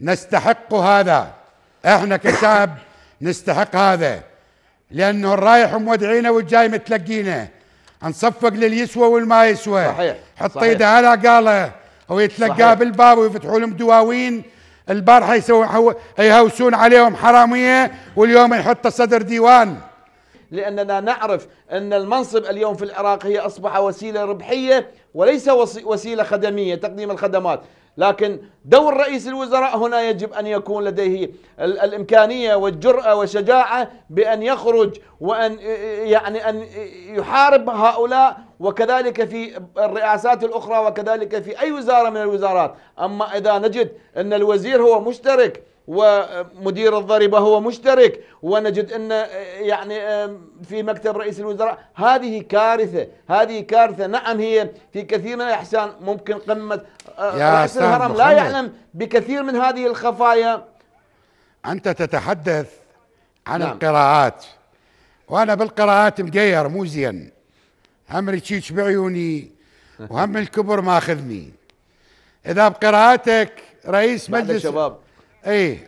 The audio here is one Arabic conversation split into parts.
نستحق هذا احنا كشعب نستحق هذا لانه الرايح مودعينا والجاي متلقينا نصفق للي يسوى والما يسوى صحيح حط ايده على قاله او يتلقاه بالباب ويفتحوا لهم دواوين البارحه يسوون يهوسون عليهم حراميه واليوم يحطه صدر ديوان لاننا نعرف ان المنصب اليوم في العراق هي اصبح وسيله ربحيه وليس وسيله خدميه تقديم الخدمات لكن دور رئيس الوزراء هنا يجب أن يكون لديه الإمكانية والجرأة والشجاعة بأن يخرج وأن يعني أن يحارب هؤلاء وكذلك في الرئاسات الأخرى وكذلك في أي وزارة من الوزارات أما إذا نجد أن الوزير هو مشترك ومدير الضريبه هو مشترك ونجد ان آه، يعني آه، في مكتب رئيس الوزراء هذه كارثه هذه كارثه نعم هي في كثير من الاحسان ممكن قمه آه، يا رئيس الهرم لا يعلم بكثير من هذه الخفايا انت تتحدث عن نعم. القراءات وانا بالقراءات مقير مو زين هم ريتشيتش بعيوني وهم الكبر ماخذني اذا بقراءاتك رئيس مجلس شباب اي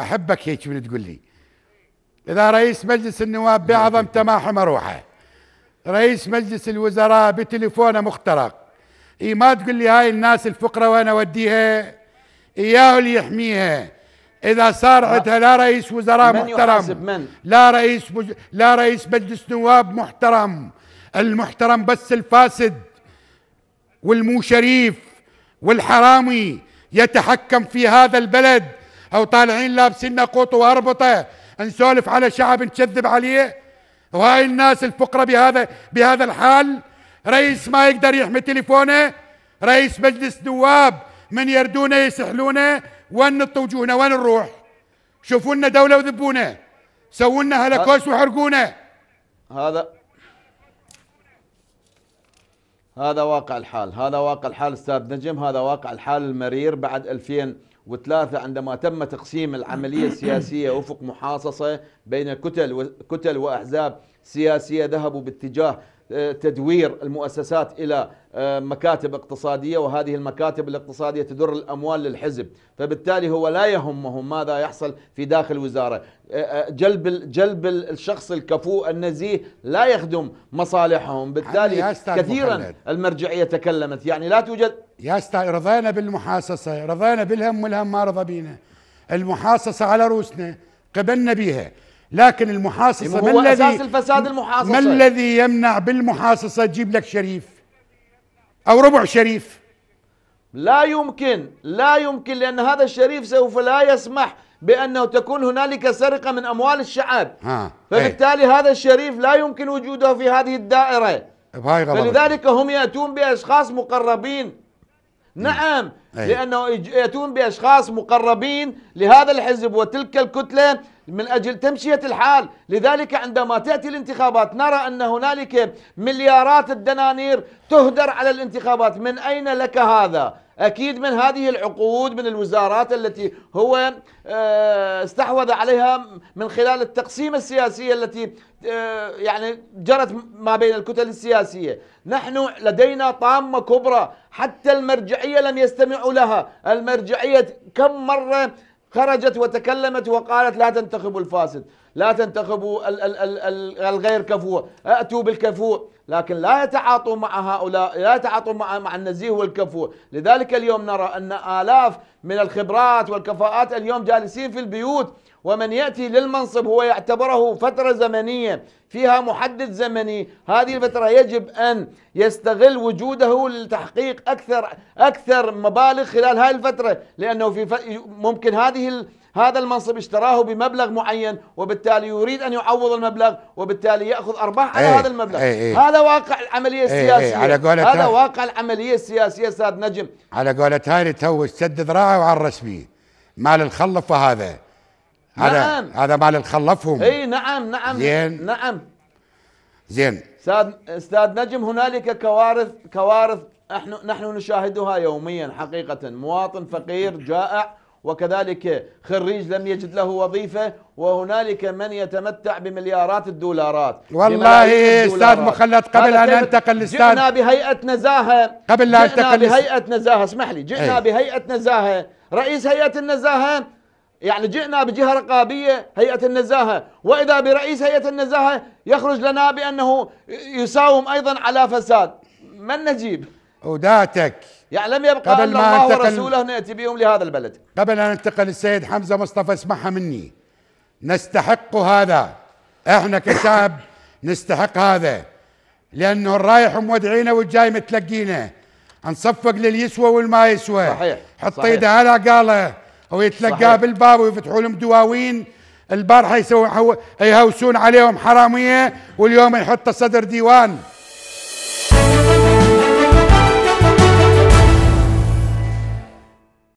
احبك هيك من تقول لي اذا رئيس مجلس النواب بعظم تماحم روحه رئيس مجلس الوزراء بتليفونه مخترق اي ما تقول لي هاي الناس الفقرة وانا اوديها اياه اللي يحميها اذا صار عندها لا رئيس وزراء من محترم من؟ لا رئيس مج... لا رئيس مجلس نواب محترم المحترم بس الفاسد والمو شريف والحرامي يتحكم في هذا البلد او طالعين لابسين قوط واربطه نسولف على شعب نكذب عليه وهاي الناس الفقره بهذا بهذا الحال رئيس ما يقدر يحمي تليفونه رئيس مجلس نواب من يردونه يسحلونه وين نطوجونا وين نروح شوفوا لنا دوله وذبونا سووا لنا هلكوس وحرقونا هذا هذا واقع الحال هذا واقع الحال استاذ نجم هذا واقع الحال المرير بعد 2003 عندما تم تقسيم العملية السياسية وفق محاصصة بين كتل كتل وأحزاب سياسية ذهبوا باتجاه آه، تدوير المؤسسات إلى آه، مكاتب اقتصادية وهذه المكاتب الاقتصادية تدر الأموال للحزب فبالتالي هو لا يهمهم ماذا يحصل في داخل وزاره، آه، جلب جلب الشخص الكفوء النزيه لا يخدم مصالحهم بالتالي كثيرا محمد. المرجعية تكلمت يعني لا توجد يا استاذ رضينا بالمحاصصة رضينا بالهم والهم ما رضى بينا المحاصصة على رؤوسنا قبلنا بيها لكن المحاصصه ما الذي اساس الفساد المحاصصه ما الذي يمنع بالمحاصصه تجيب لك شريف او ربع شريف لا يمكن لا يمكن لان هذا الشريف سوف لا يسمح بانه تكون هنالك سرقه من اموال الشعب ها. إيه. فبالتالي ايه. هذا الشريف لا يمكن وجوده في هذه الدائره فلذلك هم ياتون باشخاص مقربين نعم أيه. لأنه يأتون بأشخاص مقربين لهذا الحزب وتلك الكتلة من أجل تمشية الحال لذلك عندما تأتي الانتخابات نرى أن هنالك مليارات الدنانير تهدر على الانتخابات من أين لك هذا؟ أكيد من هذه العقود من الوزارات التي هو آه، استحوذ عليها من خلال التقسيم السياسية التي آه، يعني جرت ما بين الكتل السياسية نحن لدينا طامة كبرى حتى المرجعية لم يستمعوا لها المرجعية كم مرة خرجت وتكلمت وقالت لا تنتخبوا الفاسد لا تنتخبوا ال ال ال الغير كفوة أتوا بالكفوء لكن لا يتعاطوا مع هؤلاء لا يتعاطوا مع مع النزيه والكفوة لذلك اليوم نرى أن آلاف من الخبرات والكفاءات اليوم جالسين في البيوت ومن ياتي للمنصب هو يعتبره فتره زمنيه فيها محدد زمني، هذه الفتره يجب ان يستغل وجوده لتحقيق اكثر اكثر مبالغ خلال هذه الفتره، لانه في ممكن هذه هذا المنصب اشتراه بمبلغ معين وبالتالي يريد أن يعوض المبلغ وبالتالي يأخذ أرباح على ايه هذا المبلغ ايه, إيه. هذا واقع العملية السياسية ايه على قولة هذا واقع العملية السياسية استاذ نجم على قولة هاي تو سد ذراعه وعلى الرسمي مال الخلف وهذا هذا نعم هذا مال الخلفهم اي نعم نعم زين نعم زين استاذ نجم هنالك كوارث كوارث نحن نحن نشاهدها يوميا حقيقه مواطن فقير جائع وكذلك خريج لم يجد له وظيفة وهنالك من يتمتع بمليارات الدولارات والله استاذ مخلد قبل ان انتقل لاستاذ جئنا بهيئة نزاهة قبل لا انتقل جئنا بهيئة نزاهة اسمح لي جئنا إيه. بهيئة نزاهة رئيس هيئة النزاهة يعني جئنا بجهة رقابية هيئة النزاهة وإذا برئيس هيئة النزاهة يخرج لنا بأنه يساوم أيضا على فساد من نجيب وداتك يعني لم يبقى قبل ما الله انتقل ورسوله نأتي بهم لهذا البلد قبل أن انتقل السيد حمزة مصطفى اسمعها مني نستحق هذا احنا كشعب نستحق هذا لأنه الرايح مودعينا والجاي متلقينا نصفق لليسوى والما يسوى صحيح حط ايده على قاله ويتلقاه بالباب ويفتحوا لهم دواوين البارحه يسوون يهوسون عليهم حراميه واليوم يحط صدر ديوان